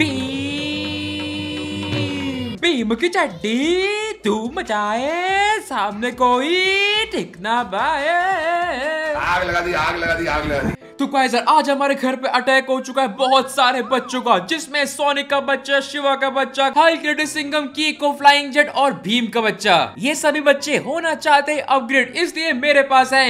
की चट्टी तू मचाए सामने कोई ठीक ना आग लगा दी आग लगा दी आग लगा दी तो सर आज हमारे घर पे अटैक हो चुका है बहुत सारे बच्चों का जिसमें सोनिक का बच्चा शिवा का बच्चा हल्क सिंगम की को फ्लाइंग जेट और भीम का बच्चा ये सभी बच्चे होना चाहते हैं अपग्रेड इसलिए मेरे पास है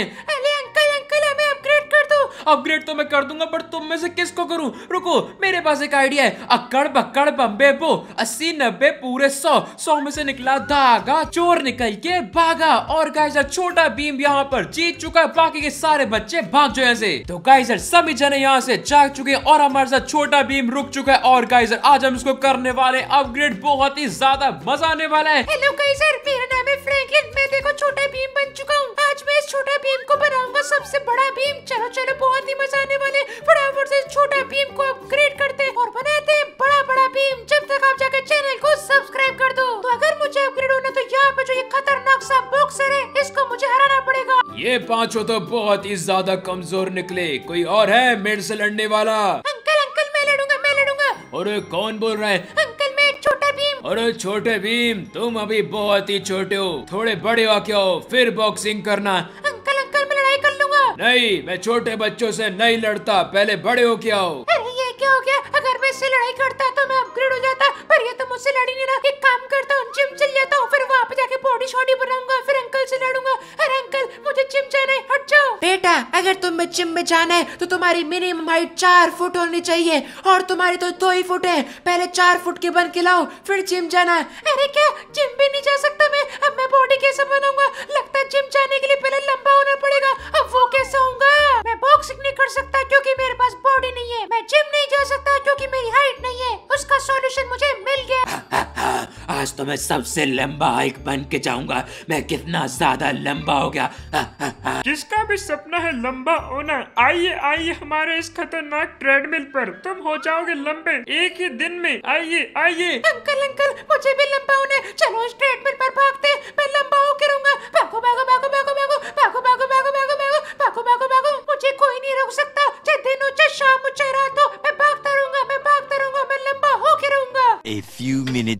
अपग्रेड तो मैं कर दूंगा बट तुम में से किसको करूं रुको मेरे पास एक आइडिया है अक्कड़ बक्कड़ बम्बे बो अस्सी नब्बे पूरे सौ सौ में से निकला धागा चोर निकल के भागा और गाइजर छोटा भीम यहाँ पर जीत चुका बाकी के सारे बच्चे भाग जो ऐसे तो गाइजर सभी जने यहाँ से जाग चुके और हमारे साथ छोटा भीम रुक चुका है और गाइजर आज हम इसको करने वाले अपग्रेड बहुत ही ज्यादा मजा आने वाला है हेलो गाइजर मेरा नाम है फ्रैंकलिन मैं देखो छोटा भीम बन पांचों तो बहुत ही ज्यादा कमजोर निकले कोई और है मेरे से लड़ने वाला अंकल अंकल मैं लड़ूंगा मैं लड़ूंगा अरे कौन बोल रहा है अंकल मैं छोटा भीम अरे छोटे भीम तुम अभी बहुत ही छोटे हो थोड़े बड़े आके हो फिर बॉक्सिंग करना अंकल अंकल मैं लड़ाई कर लूंगा नहीं मैं छोटे बच्चों से नहीं लड़ता पहले बड़े हो के आओ ये क्या हो गया अगर मैं इससे लड़ाई करता मुझसे लड़ी नहीं रहा एक काम करता हूँ जिम चल जाता हूँ फिर वहाँ पे जाके बॉडी शॉडी बनाऊंगा फिर अंकल से लड़ूंगा अरे अंकल मुझे जिम जाना है हट जाओ बेटा अगर तुम्हें जिम में जाना है तो तुम्हारी मिनिमम हाइट चार फुट होनी चाहिए और तुम्हारी तो दो ही फुट है पहले चार फुट के बन के लाओ फिर जिम जाना अरे क्या जिम भी नहीं जा सकता मैं अब मैं बॉडी कैसे बनाऊंगा लगता है जिम जाने के लिए पहले लंबा होना पड़ेगा अब वो कैसे होगा मैं बॉक्सिंग नहीं कर सकता क्योंकि मेरे पास बॉडी नहीं है मैं जिम नहीं जा सकता क्योंकि मेरी हाइट नहीं है उसका सॉल्यूशन मुझे आज तो मैं सबसे लंबा हाइक बन के जाऊंगा मैं कितना ज्यादा लंबा हो गया जिसका भी सपना है लंबा होना आइए आइए हमारे इस खतरनाक ट्रेडमिल पर तुम हो जाओगे लंबे एक ही दिन में आइए आइए अंकल अंकल मुझे भी लंबा होना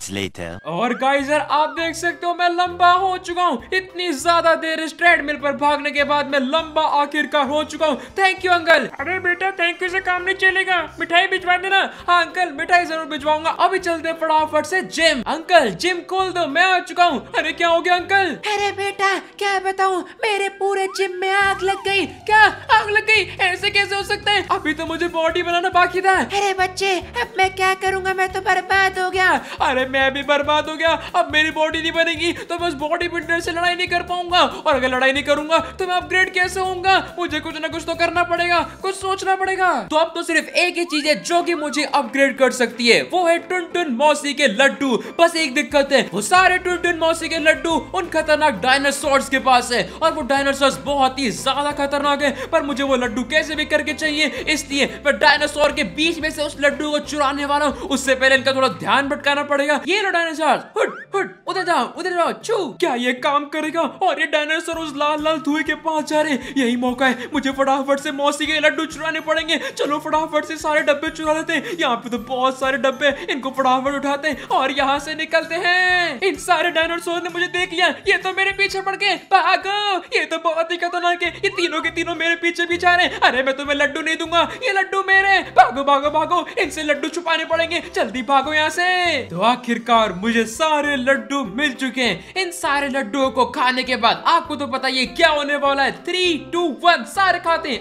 minutes later. और गाइस यार आप देख सकते हो मैं लंबा हो चुका हूँ इतनी ज्यादा देर इस ट्रेडमिल पर भागने के बाद मैं लंबा आखिरकार हो चुका हूँ थैंक यू अंकल अरे बेटा थैंक यू से काम नहीं चलेगा मिठाई भिजवा देना हाँ अंकल मिठाई जरूर भिजवाऊंगा अभी चलते फटाफट से जिम अंकल जिम खोल दो मैं आ चुका हूँ अरे क्या हो गया अंकल अरे बेटा क्या बताऊँ मेरे पूरे जिम में आग लग गई क्या आग लग गई ऐसे कैसे हो सकता है अभी तो मुझे बॉडी बनाना बाकी था अरे बच्चे अब मैं क्या करूंगा मैं तो बर्बाद हो गया अरे मैं भी बर्बाद हो गया अब मेरी बॉडी नहीं बनेगी तो मैं उस बॉडी बिल्डर से लड़ाई नहीं कर पाऊंगा और अगर लड़ाई नहीं करूंगा तो मैं अपग्रेड कैसे होऊंगा मुझे कुछ ना कुछ तो करना पड़ेगा कुछ सोचना पड़ेगा तो अब तो सिर्फ एक ही चीज है जो की मुझे अपग्रेड कर सकती है वो है टुन टुन मौसी के लड्डू बस एक दिक्कत है वो सारे टुन टुन मौसी के लड्डू उन खतरनाक डायनासोर के पास है और वो डायनासोर बहुत ही ज्यादा खतरनाक है पर मुझे वो लड्डू कैसे भी करके चाहिए इसलिए मैं डायनासोर के बीच में से उस लड्डू को चुराने वाला हूँ उससे पहले इनका थोड़ा ध्यान भटकाना पड़ेगा ये लो डायनासोर हुट हुट उधर जाओ उधर जाओ चू क्या ये काम करेगा और ये डायनासोर उस लाल लाल धुए के पास जा रहे यही मौका है मुझे फटाफट से मौसी के लड्डू चुराने पड़ेंगे चलो फटाफट से सारे डब्बे चुरा लेते हैं यहाँ पे तो बहुत सारे डब्बे इनको फटाफट उठाते हैं और यहाँ से निकलते हैं इन सारे डायनासोर ने मुझे देख लिया ये तो मेरे पीछे पड़ गए भागो ये तो बहुत ही खतरनाक है ये तीनों के तीनों मेरे पीछे पीछे आ रहे हैं अरे मैं तुम्हें लड्डू नहीं दूंगा ये लड्डू मेरे भागो भागो भागो इनसे लड्डू छुपाने पड़ेंगे जल्दी भागो यहाँ से तो आखिरकार मुझे सारे लड्डू लड्डू मिल चुके हैं इन सारे लड्डुओं को खाने के बाद आपको तो पता ही क्या होने वाला है थ्री टू वन सारे खाते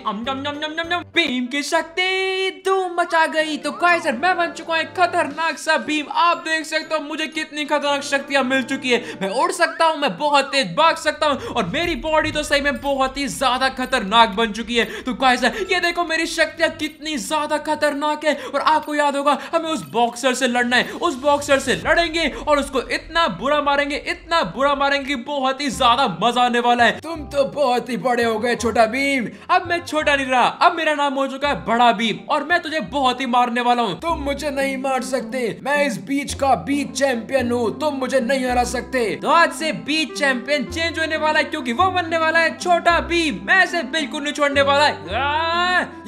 भीम की शक्ति धूम मचा गई तो सर मैं बन चुका हूँ खतरनाक सा भीम आप देख सकते हो मुझे कितनी खतरनाक शक्तियां मिल चुकी है मैं उड़ सकता हूँ मैं बहुत तेज भाग सकता हूँ और मेरी बॉडी तो सही में बहुत ही ज्यादा खतरनाक बन चुकी है तो सर ये देखो मेरी शक्तियां कितनी ज्यादा खतरनाक है और आपको याद होगा हमें उस बॉक्सर से लड़ना है उस बॉक्सर से लड़ेंगे और उसको इतना बुरा मारेंगे इतना बुरा मारेंगे कि बहुत ही ज्यादा मजा आने वाला है तुम तो बहुत ही बड़े हो गए छोटा भीम अब मैं छोटा नहीं रहा अब मेरा नाम हो चुका है बड़ा भीम और मैं तुझे बहुत ही मारने वाला हूँ तुम मुझे नहीं मार सकते मैं इस बीच का बीच चैंपियन हूँ तुम मुझे नहीं हरा सकते तो आज से बीच चैंपियन चेंज होने वाला है क्यूँकी वो बनने वाला है छोटा भीम मैं इसे बिल्कुल नहीं छोड़ने वाला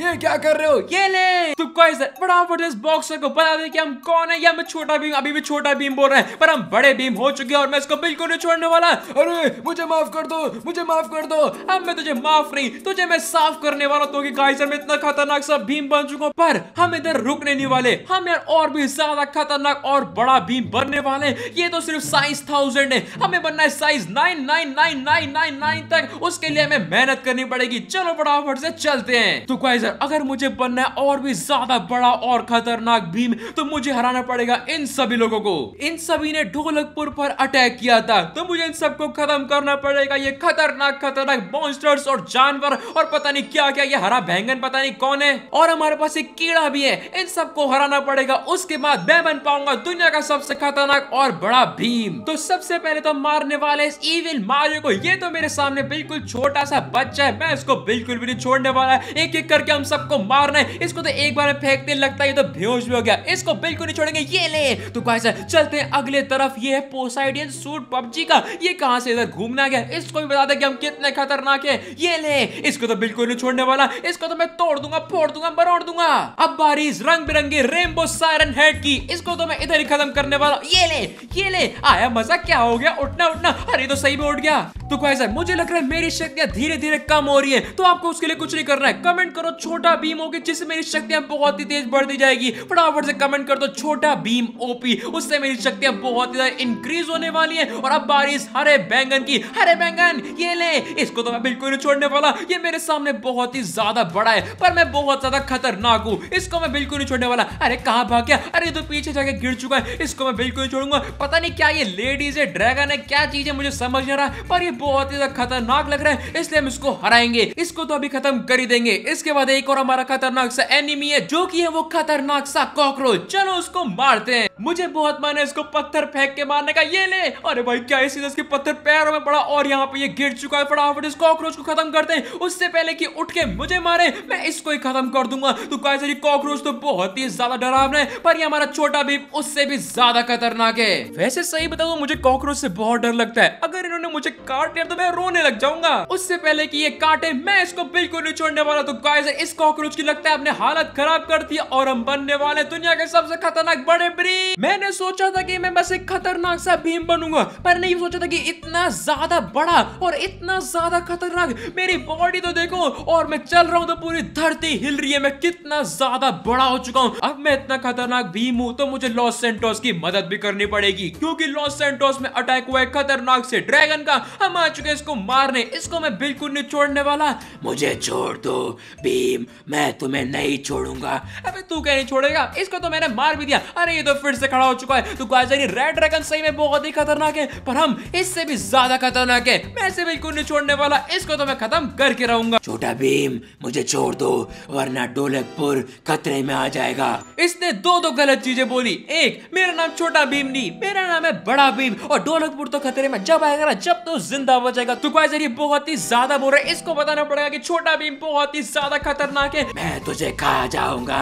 ये क्या कर रहे हो ये ले तो बड़ा बॉक्सर को बता दे कि हम कौन है या मैं छोटा भीम अभी भी छोटा भीम बोल रहे हैं पर हम बड़े भीम हो हो चुकी है और मैं इसको बिल्कुल नहीं छोड़ने वाला अरे मुझे माफ कर दो मुझे माफ कर दो अब मैं तुझे माफ नहीं तुझे मैं साफ करने वाला तो गाइजर में इतना खतरनाक सा भीम बन चुका पर हम इधर रुकने नहीं वाले हम यार और भी ज्यादा खतरनाक और बड़ा भीम बनने वाले ये तो सिर्फ साइज थाउजेंड है हमें बनना है size nine nine nine nine nine nine तक उसके लिए हमें मेहनत करनी पड़ेगी चलो बड़ा फट से चलते हैं तो गाइजर अगर मुझे बनना है और भी ज्यादा बड़ा और खतरनाक भीम तो मुझे हराना पड़ेगा इन सभी लोगों को इन सभी ने ढोलकपुर पर अटैक किया था तो मुझे इन सबको खत्म करना पड़ेगा ये खतरनाक खतरनाक मॉन्स्टर्स और जानवर और पता नहीं क्या क्या ये हरा बैंगन पता नहीं कौन है और हमारे पास एक कीड़ा भी है इन सबको हराना पड़ेगा उसके बाद मैं बन पाऊंगा दुनिया का सबसे खतरनाक और बड़ा भीम तो सबसे पहले तो मारने वाले इस इविल मारियो को ये तो मेरे सामने बिल्कुल छोटा सा बच्चा है मैं इसको बिल्कुल भी नहीं छोड़ने वाला एक एक करके हम सबको मारना है इसको तो एक बार फेंकते लगता है ये तो बेहोश भी हो गया इसको बिल्कुल नहीं छोड़ेंगे ये ले तो कैसे चलते हैं अगले तरफ ये है पोसाइडियन सूट पबजी का ये कहां से इधर घूमना गया इसको भी बता दे कि हम कितने खतरनाक है ये ले इसको तो बिल्कुल नहीं छोड़ने वाला इसको तो मैं तोड़ दूंगा फोड़ दूंगा मरोड़ दूंगा अब बारिश रंग बिरंगी रेनबो सायरन हेड की इसको तो मैं इधर ही खत्म करने वाला ये ले ये ले आया मजा क्या हो गया उठना उठना अरे तो सही में उठ गया तो कैसा मुझे लग रहा है मेरी शक्तियां धीरे धीरे कम हो रही है तो आपको उसके लिए कुछ नहीं करना है कमेंट करो छोटा भीम होगी जिससे मेरी शक्तियां बहुत ही तेज बढ़ती जाएगी फटाफट से कमेंट कर दो छोटा भीम ओपी उससे मेरी शक्तियां बहुत ही ज्यादा इंक्रीज फ्रीज होने वाली है और अब बारिश हरे बैंगन की हरे बैंगन ये ले इसको तो मैं बिल्कुल नहीं छोड़ने वाला ये मेरे सामने बहुत ही ज्यादा बड़ा है पर मैं बहुत ज्यादा खतरनाक हूँ इसको मैं बिल्कुल नहीं छोड़ने वाला अरे कहाँ भाग गया अरे तो पीछे जाके गिर चुका है इसको मैं बिल्कुल नहीं छोड़ूंगा पता नहीं क्या ये लेडीज है ड्रैगन है क्या चीज है मुझे समझ नहीं रहा पर ये बहुत ही ज्यादा खतरनाक लग रहा है इसलिए हम इसको हराएंगे इसको तो अभी खत्म कर ही देंगे इसके बाद एक और हमारा खतरनाक सा एनिमी है जो की है वो खतरनाक सा कॉकरोच चलो उसको मारते हैं मुझे बहुत मन है इसको पत्थर फेंक के मारने का ये ले अरे भाई क्या इसी के पत्थर पैरों में पड़ा और यहाँ पे ये गिर चुका है फटाफट इस कॉकरोच को खत्म करते हैं उससे पहले कि उठ के मुझे मारे मैं इसको ही खत्म कर दूंगा तो गाइस ये कॉकरोच तो बहुत ही ज्यादा डरावना है पर ये हमारा छोटा भी उससे भी ज्यादा खतरनाक है वैसे सही बता दो मुझे कॉकरोच से बहुत डर लगता है अगर इन्होंने मुझे काट दिया तो मैं रोने लग जाऊंगा उससे पहले की ये काटे मैं इसको बिल्कुल नहीं छोड़ने वाला तो गाइस इस कॉकरोच की लगता है अपने हालत खराब कर दी और हम बनने वाले दुनिया के सबसे खतरनाक बड़े ब्री मैंने सोचा था कि मैं बस एक खतरनाक सा मैं भीम बनूंगा पर नहीं सोचा था कि इतना ज्यादा बड़ा और इतना ज्यादा खतरनाक मेरी बॉडी तो देखो और मैं चल रहा हूँ तो पूरी धरती हिल रही है मैं कितना ज्यादा बड़ा हो चुका हूँ अब मैं इतना खतरनाक भीम हूँ तो मुझे लॉस सेंटोस की मदद भी करनी पड़ेगी क्योंकि लॉस सेंटोस में अटैक हुआ है खतरनाक से ड्रैगन का हम आ चुके इसको मारने इसको मैं बिल्कुल नहीं छोड़ने वाला मुझे छोड़ दो भीम मैं तुम्हें नहीं छोड़ूंगा अबे तू क्या नहीं छोड़ेगा इसको तो मैंने मार भी दिया अरे ये तो फिर से खड़ा हो चुका है तो रेड ड्रैगन सही में बहुत ही खतरनाक है पर हम इससे भी ज्यादा खतरनाक है मैं इसे बिल्कुल नहीं छोड़ने वाला इसको तो मैं खत्म करके रहूंगा छोटा भीम मुझे छोड़ दो वरना डोलकपुर खतरे में आ जाएगा इसने दो दो गलत चीजें बोली एक मेरा नाम छोटा भीम नहीं मेरा नाम है बड़ा भीम और डोलकपुर तो खतरे में जब आएगा ना जब तो जिंदा हो जाएगा तो गाइस ये बहुत ही ज्यादा बोल रहे इसको बताना पड़ेगा की छोटा भीम बहुत ही ज्यादा खतरनाक है मैं तुझे खा जाऊंगा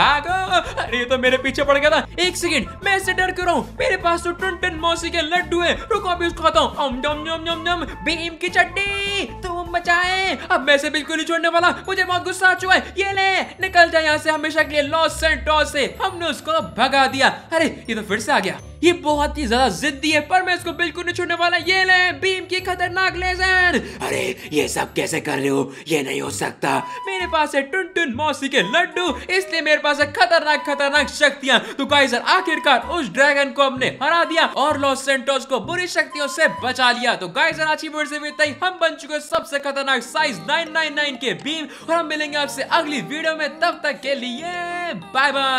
भागो अरे तो मेरे पीछे पड़ गया था एक सेकेंड मैं इससे डर क्यों रहा हूँ मेरे पास तो टुन मोंटेन मौसी के लड्डू है रुको अभी उसको खाता हूँ भीम की चटनी तुम बचाए अब मैं से बिल्कुल नहीं छोड़ने वाला मुझे बहुत गुस्सा आ चुका है ये ले निकल जाए यहाँ से हमेशा के लिए लॉस एंड टॉस से हमने उसको भगा दिया अरे ये तो फिर से आ गया ये बहुत ही ज्यादा जिद्दी है पर मैं इसको बिल्कुल नहीं छोड़ने वाला ये ले भीम की खतरनाक लेजर अरे ये सब कैसे कर रहे हो ये नहीं हो सकता मेरे पास है टुन टुन मौसी के लड्डू इसलिए मेरे पास है खतरनाक खतरनाक शक्तियां तो गाइजर आखिरकार उस ड्रैगन को हमने हरा दिया और लॉस सेंटोस को बुरी शक्तियों से बचा लिया तो गाइजर आज की वीडियो से भी हम बन चुके सबसे खतरनाक साइज नाइन के भीम और हम मिलेंगे आपसे अगली वीडियो में तब तक के लिए बाय बाय